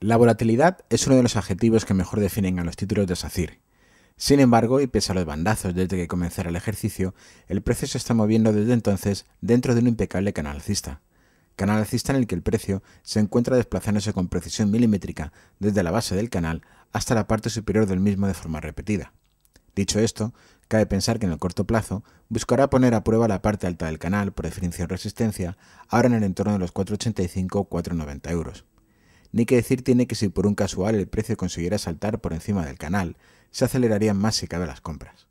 La volatilidad es uno de los adjetivos que mejor definen a los títulos de SACIR. Sin embargo, y pese a los bandazos desde que comenzara el ejercicio, el precio se está moviendo desde entonces dentro de un impecable canal alcista. Canal alcista en el que el precio se encuentra desplazándose con precisión milimétrica desde la base del canal hasta la parte superior del mismo de forma repetida. Dicho esto, cabe pensar que en el corto plazo buscará poner a prueba la parte alta del canal por definición resistencia, ahora en el entorno de los 4,85 o 4,90 euros. Ni que decir tiene que si por un casual el precio consiguiera saltar por encima del canal, se acelerarían más si cabe las compras.